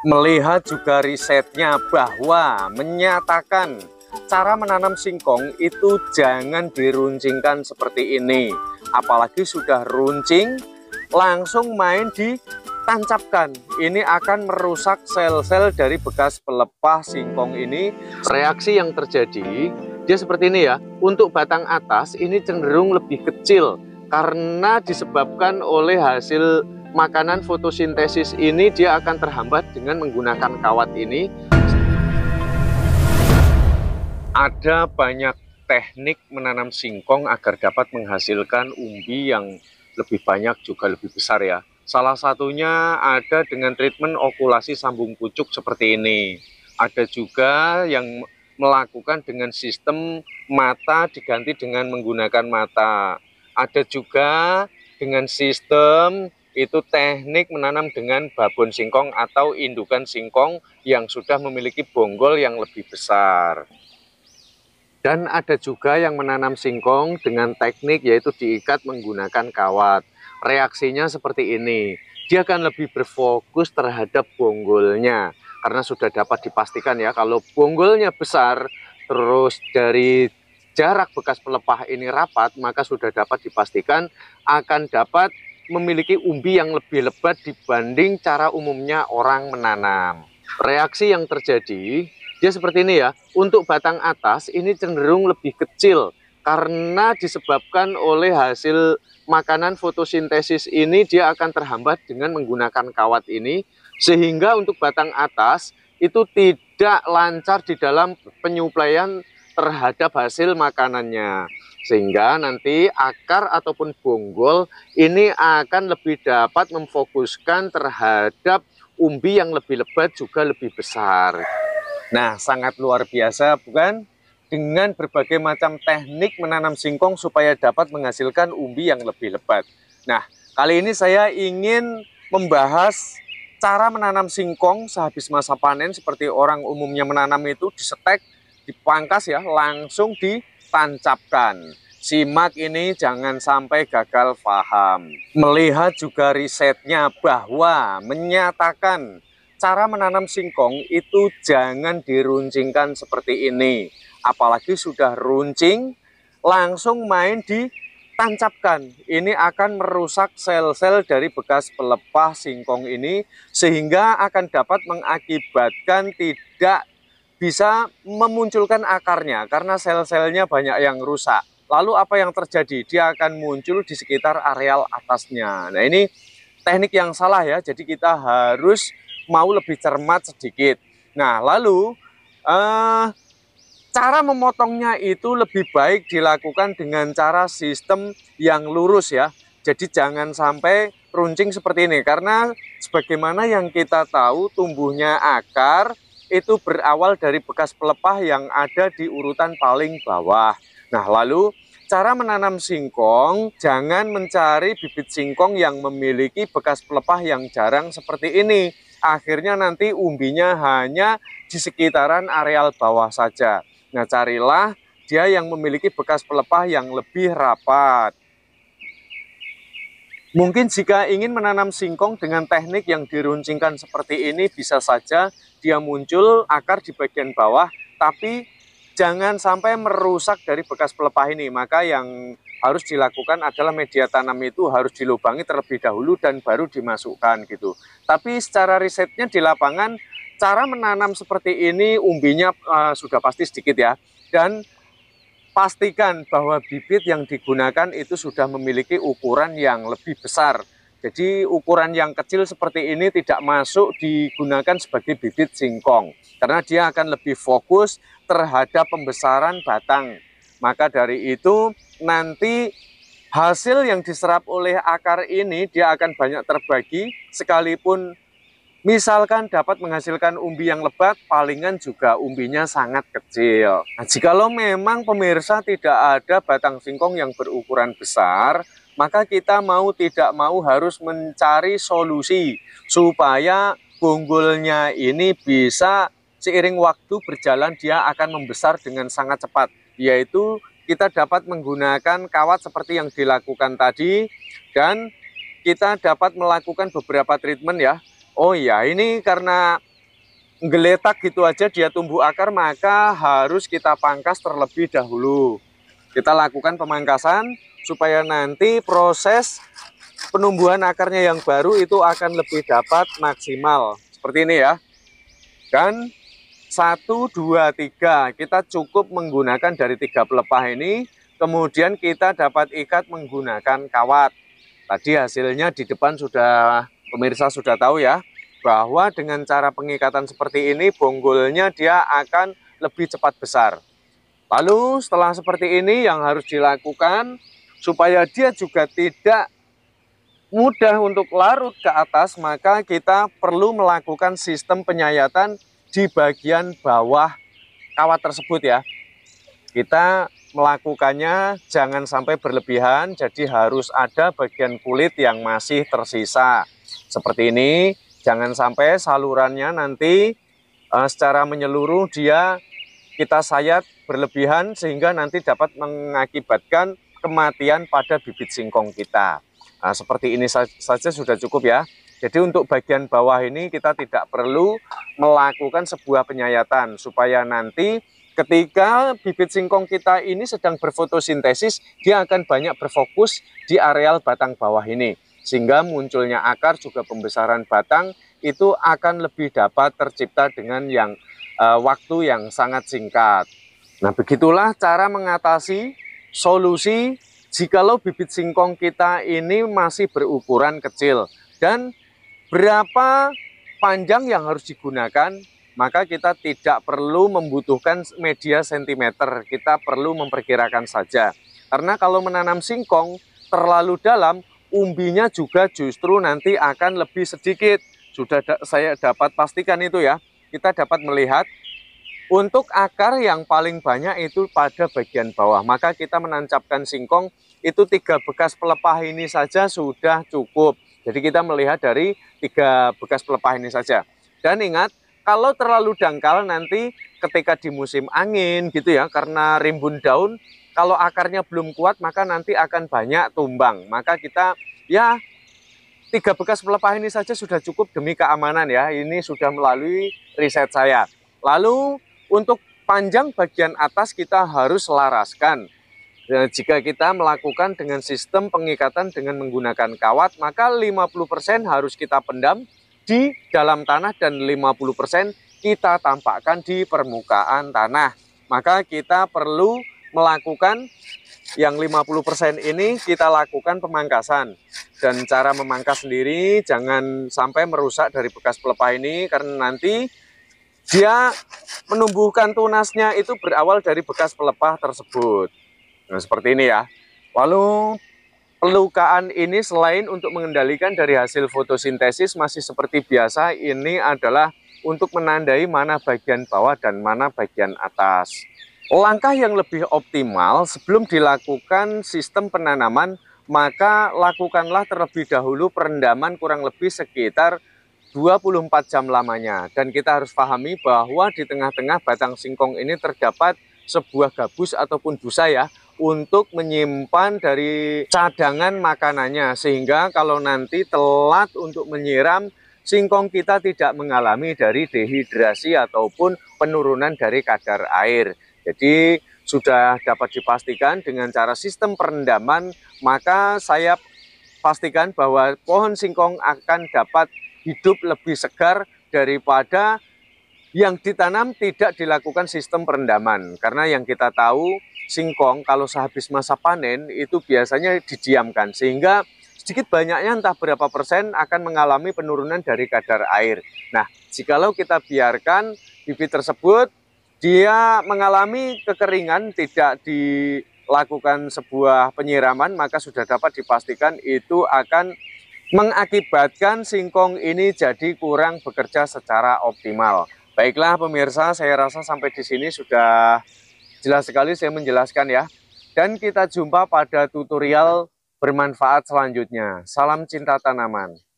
Melihat juga risetnya bahwa menyatakan cara menanam singkong itu jangan diruncingkan seperti ini. Apalagi sudah runcing, langsung main ditancapkan. Ini akan merusak sel-sel dari bekas pelepah singkong ini. Reaksi yang terjadi, dia seperti ini ya. Untuk batang atas ini cenderung lebih kecil karena disebabkan oleh hasil makanan fotosintesis ini dia akan terhambat dengan menggunakan kawat ini. Ada banyak teknik menanam singkong agar dapat menghasilkan umbi yang lebih banyak juga lebih besar ya. Salah satunya ada dengan treatment okulasi sambung pucuk seperti ini. Ada juga yang melakukan dengan sistem mata diganti dengan menggunakan mata. Ada juga dengan sistem itu teknik menanam dengan babon singkong atau indukan singkong yang sudah memiliki bonggol yang lebih besar. Dan ada juga yang menanam singkong dengan teknik yaitu diikat menggunakan kawat. Reaksinya seperti ini, dia akan lebih berfokus terhadap bonggolnya. Karena sudah dapat dipastikan ya kalau bonggolnya besar, terus dari jarak bekas pelepah ini rapat, maka sudah dapat dipastikan akan dapat memiliki umbi yang lebih lebat dibanding cara umumnya orang menanam. Reaksi yang terjadi, dia seperti ini ya. Untuk batang atas ini cenderung lebih kecil karena disebabkan oleh hasil makanan fotosintesis ini dia akan terhambat dengan menggunakan kawat ini sehingga untuk batang atas itu tidak lancar di dalam penyuplaian terhadap hasil makanannya sehingga nanti akar ataupun bonggol ini akan lebih dapat memfokuskan terhadap umbi yang lebih lebat juga lebih besar. Nah, sangat luar biasa bukan? Dengan berbagai macam teknik menanam singkong supaya dapat menghasilkan umbi yang lebih lebat. Nah, kali ini saya ingin membahas cara menanam singkong sehabis masa panen seperti orang umumnya menanam itu disetek, dipangkas ya, langsung di tancapkan. Simak ini jangan sampai gagal paham. Melihat juga risetnya bahwa menyatakan cara menanam singkong itu jangan diruncingkan seperti ini. Apalagi sudah runcing, langsung main di tancapkan. Ini akan merusak sel-sel dari bekas pelepah singkong ini sehingga akan dapat mengakibatkan tidak bisa memunculkan akarnya karena sel-selnya banyak yang rusak. Lalu apa yang terjadi? Dia akan muncul di sekitar areal atasnya. Nah ini teknik yang salah ya, jadi kita harus mau lebih cermat sedikit. Nah lalu eh, cara memotongnya itu lebih baik dilakukan dengan cara sistem yang lurus ya. Jadi jangan sampai runcing seperti ini karena sebagaimana yang kita tahu tumbuhnya akar itu berawal dari bekas pelepah yang ada di urutan paling bawah. Nah, lalu cara menanam singkong, jangan mencari bibit singkong yang memiliki bekas pelepah yang jarang seperti ini. Akhirnya nanti umbinya hanya di sekitaran areal bawah saja. Nah, carilah dia yang memiliki bekas pelepah yang lebih rapat. Mungkin jika ingin menanam singkong dengan teknik yang diruncingkan seperti ini bisa saja dia muncul akar di bagian bawah tapi jangan sampai merusak dari bekas pelepah ini. Maka yang harus dilakukan adalah media tanam itu harus dilubangi terlebih dahulu dan baru dimasukkan gitu. Tapi secara risetnya di lapangan cara menanam seperti ini umbinya uh, sudah pasti sedikit ya dan pastikan bahwa bibit yang digunakan itu sudah memiliki ukuran yang lebih besar. Jadi ukuran yang kecil seperti ini tidak masuk digunakan sebagai bibit singkong karena dia akan lebih fokus terhadap pembesaran batang. Maka dari itu nanti hasil yang diserap oleh akar ini dia akan banyak terbagi sekalipun Misalkan dapat menghasilkan umbi yang lebat, palingan juga umbinya sangat kecil. Nah, jikalau memang pemirsa tidak ada batang singkong yang berukuran besar, maka kita mau tidak mau harus mencari solusi supaya bonggolnya ini bisa seiring waktu berjalan dia akan membesar dengan sangat cepat, yaitu kita dapat menggunakan kawat seperti yang dilakukan tadi dan kita dapat melakukan beberapa treatment ya Oh iya, ini karena geletak gitu aja dia tumbuh akar maka harus kita pangkas terlebih dahulu. Kita lakukan pemangkasan supaya nanti proses penumbuhan akarnya yang baru itu akan lebih dapat maksimal. Seperti ini ya. Dan 1, 2, 3 kita cukup menggunakan dari tiga pelepah ini. Kemudian kita dapat ikat menggunakan kawat. Tadi hasilnya di depan sudah pemirsa sudah tahu ya bahwa dengan cara pengikatan seperti ini bonggolnya dia akan lebih cepat besar. Lalu setelah seperti ini yang harus dilakukan supaya dia juga tidak mudah untuk larut ke atas maka kita perlu melakukan sistem penyayatan di bagian bawah kawat tersebut ya. Kita melakukannya jangan sampai berlebihan jadi harus ada bagian kulit yang masih tersisa. Seperti ini Jangan sampai salurannya nanti uh, secara menyeluruh dia kita sayat berlebihan sehingga nanti dapat mengakibatkan kematian pada bibit singkong kita. Nah, seperti ini saja sudah cukup ya. Jadi untuk bagian bawah ini kita tidak perlu melakukan sebuah penyayatan supaya nanti ketika bibit singkong kita ini sedang berfotosintesis, dia akan banyak berfokus di areal batang bawah ini. Sehingga munculnya akar juga pembesaran batang itu akan lebih dapat tercipta dengan yang e, waktu yang sangat singkat. Nah, begitulah cara mengatasi solusi jikalau bibit singkong kita ini masih berukuran kecil dan berapa panjang yang harus digunakan, maka kita tidak perlu membutuhkan media sentimeter, kita perlu memperkirakan saja. Karena kalau menanam singkong terlalu dalam, umbinya juga justru nanti akan lebih sedikit. Sudah da saya dapat pastikan itu ya. Kita dapat melihat untuk akar yang paling banyak itu pada bagian bawah. Maka kita menancapkan singkong itu tiga bekas pelepah ini saja sudah cukup. Jadi kita melihat dari tiga bekas pelepah ini saja. Dan ingat, kalau terlalu dangkal nanti ketika di musim angin gitu ya, karena rimbun daun kalau akarnya belum kuat maka nanti akan banyak tumbang. Maka kita ya tiga bekas pelepah ini saja sudah cukup demi keamanan ya. Ini sudah melalui riset saya. Lalu untuk panjang bagian atas kita harus laraskan. Dan jika kita melakukan dengan sistem pengikatan dengan menggunakan kawat, maka 50% harus kita pendam di dalam tanah dan 50% kita tampakkan di permukaan tanah. Maka kita perlu melakukan yang 50% ini kita lakukan pemangkasan dan cara memangkas sendiri jangan sampai merusak dari bekas pelepah ini karena nanti dia menumbuhkan tunasnya itu berawal dari bekas pelepah tersebut nah, seperti ini ya lalu pelukaan ini selain untuk mengendalikan dari hasil fotosintesis masih seperti biasa ini adalah untuk menandai mana bagian bawah dan mana bagian atas Langkah yang lebih optimal sebelum dilakukan sistem penanaman, maka lakukanlah terlebih dahulu perendaman kurang lebih sekitar 24 jam lamanya. Dan kita harus pahami bahwa di tengah-tengah batang singkong ini terdapat sebuah gabus ataupun busa ya untuk menyimpan dari cadangan makanannya. Sehingga kalau nanti telat untuk menyiram, singkong kita tidak mengalami dari dehidrasi ataupun penurunan dari kadar air. Jadi sudah dapat dipastikan dengan cara sistem perendaman, maka saya pastikan bahwa pohon singkong akan dapat hidup lebih segar daripada yang ditanam tidak dilakukan sistem perendaman. Karena yang kita tahu singkong kalau sehabis masa panen itu biasanya didiamkan sehingga sedikit banyaknya entah berapa persen akan mengalami penurunan dari kadar air. Nah, jikalau kita biarkan bibit tersebut dia mengalami kekeringan tidak dilakukan sebuah penyiraman maka sudah dapat dipastikan itu akan mengakibatkan singkong ini jadi kurang bekerja secara optimal. Baiklah pemirsa, saya rasa sampai di sini sudah jelas sekali saya menjelaskan ya. Dan kita jumpa pada tutorial bermanfaat selanjutnya. Salam cinta tanaman.